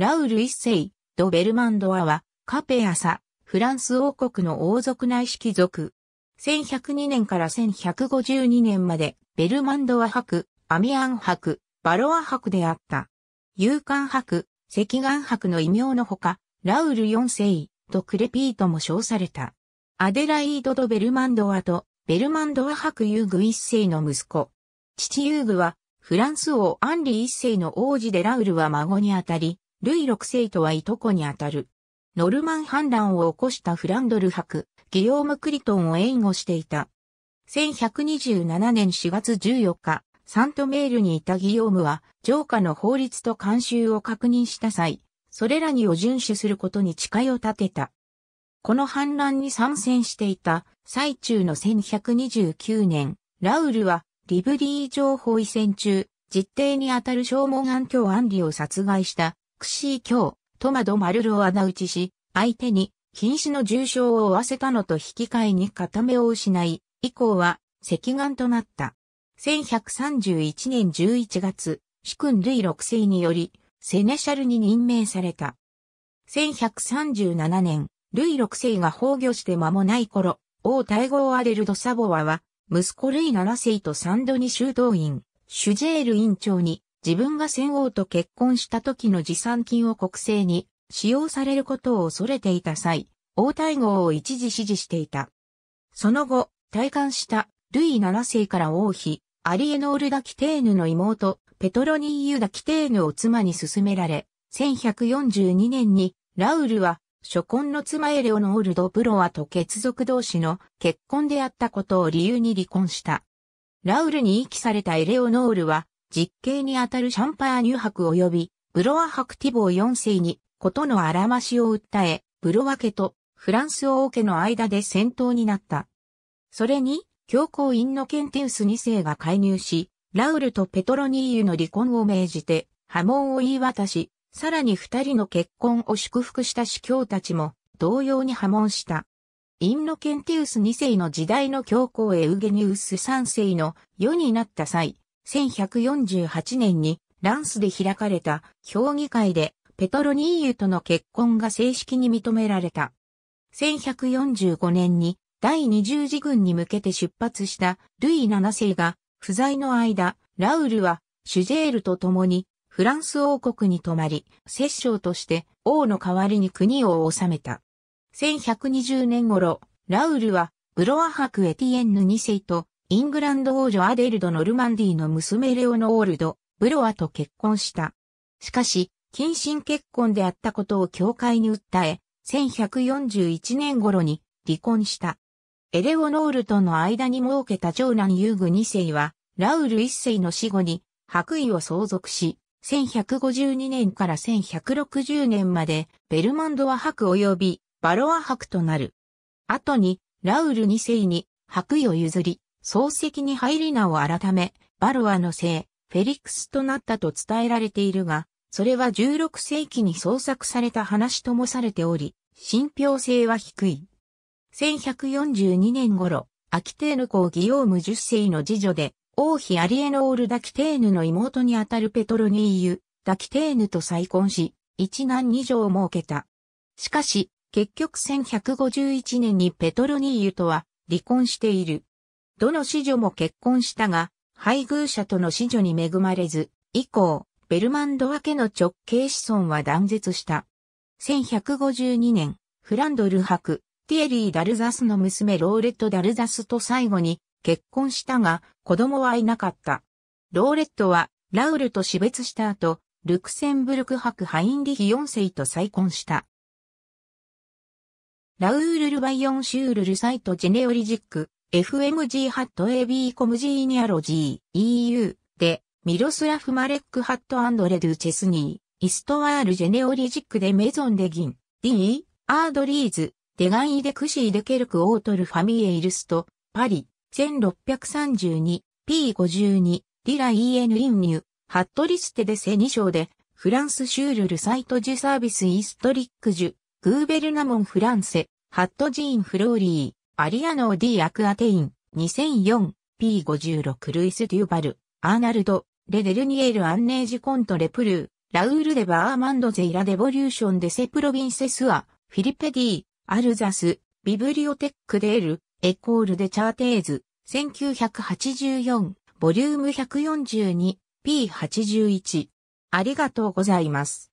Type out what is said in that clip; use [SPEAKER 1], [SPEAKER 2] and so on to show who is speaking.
[SPEAKER 1] ラウル一世、ド・ベルマンドアは、カペアサ、フランス王国の王族内式族。1102年から1152年まで、ベルマンドア博、アミアン博、バロア博であった。勇敢博、赤岩博の異名のほか、ラウル四世、とクレピートも称された。アデライード・ド・ベルマンドアと、ベルマンドア博ユーグ一世の息子。父ユーグは、フランス王アンリ一世の王子でラウルは孫にあたり、ルイ6世とはいとこにあたる。ノルマン反乱を起こしたフランドル博、ギヨーム・クリトンを援護していた。1127年4月14日、サントメールにいたギヨームは、上下の法律と慣習を確認した際、それらにを遵守することに誓いを立てた。この反乱に参戦していた最中の1129年、ラウルはリブリー城報移戦中、実定にあたる消耗眼鏡案理を殺害したクシー卿、トマド・マルルを穴打ちし、相手に瀕死の重傷を負わせたのと引き換えに片目を失い、以降は赤眼となった。1131年11月、主君類六世により、セネシャルに任命された。1137年、類六世が崩御して間もない頃、王大豪アレルド・サボワは、息子類七世と三度に修道院、シュジェール院長に自分が戦王と結婚した時の持参金を国政に使用されることを恐れていた際、王太后を一時支持していた。その後、退官したルイ7世から王妃、アリエノール・ダ・キテーヌの妹、ペトロニーユ・ダ・キテーヌを妻に勧められ、1142年にラウルは初婚の妻エレオノール・ド・ブロワと血族同士の結婚であったことを理由に離婚した。ラウルに遺棄されたエレオノールは実刑にあたるシャンパーニュ伯及びブロワ博ティボー4世にことのあらましを訴え、ブロワ家とフランス王家の間で戦闘になった。それに、教皇インノケンティウス2世が介入し、ラウルとペトロニーユの離婚を命じて、波紋を言い渡し、さらに二人の結婚を祝福した司教たちも、同様に波紋した。インノケンティウス2世の時代の教皇エウゲニウス3世の世になった際、1148年にランスで開かれた評議会でペトロニーユとの結婚が正式に認められた。1145年に第20次軍に向けて出発したルイ7世が不在の間、ラウルはシュジェールと共にフランス王国に泊まり、摂政として王の代わりに国を治めた。1120年頃、ラウルはブロア博エティエンヌ2世とイングランド王女アデルド・ノルマンディの娘レオノールド・ブロアと結婚した。しかし、近親結婚であったことを教会に訴え、1141年頃に離婚した。エレオノールとの間に設けた長男ユーグ2世は、ラウル1世の死後に白衣を相続し、1152年から1160年までベルマンドア伯及びバロア白となる。後にラウル2世に白衣を譲り、漱石に入り名を改め、バルワの姓、フェリックスとなったと伝えられているが、それは16世紀に創作された話ともされており、信憑性は低い。1142年頃、アキテーヌ公ギオーム10世の次女で、王妃アリエノール・ダキテーヌの妹にあたるペトロニーユ、ダキテーヌと再婚し、一男二女を設けた。しかし、結局1151年にペトロニーユとは離婚している。どの子女も結婚したが、配偶者との子女に恵まれず、以降、ベルマンドア家の直系子孫は断絶した。1152年、フランドル博、ティエリー・ダルザスの娘ローレット・ダルザスと最後に結婚したが、子供はいなかった。ローレットは、ラウルと死別した後、ルクセンブルク博ハインリヒ4世と再婚した。ラウール・ルバイオン・シュール・ルサイト・ジェネオリジック、FMG ハット AB コムジーニアロ G、EU で、ミロスラフ・マレック・ハットアンドレドゥ・チェスニー、イストワール・ジェネオリジックでメゾンデ・ギン、D、アードリーズ、デガンイ・デクシー・デケルク・オートル・ファミエ・イルスト、パリ、1632、P52、ィラ・ EN・ リインニュ、ハットリステデ・セ2章で、フランス・シュール・ルサイト・ジュ・サービス・イストリック・ジュ、グーベルナモン・フランセ、ハット・ジーン・フローリー、アリアノー・ディ・アクアテイン、2004、P56 ルイス・デューバル、アーナルド、レデルニエル・アンネージ・コント・レプルー、ラウール・デ・バーマンド・ゼイラ・デボリューション・デ・セプロビンセスア、フィリペディ、アルザス、ビブリオテック・デール、エコール・デ・チャーテーズ、1984、ボリューム142、P81。ありがとうございます。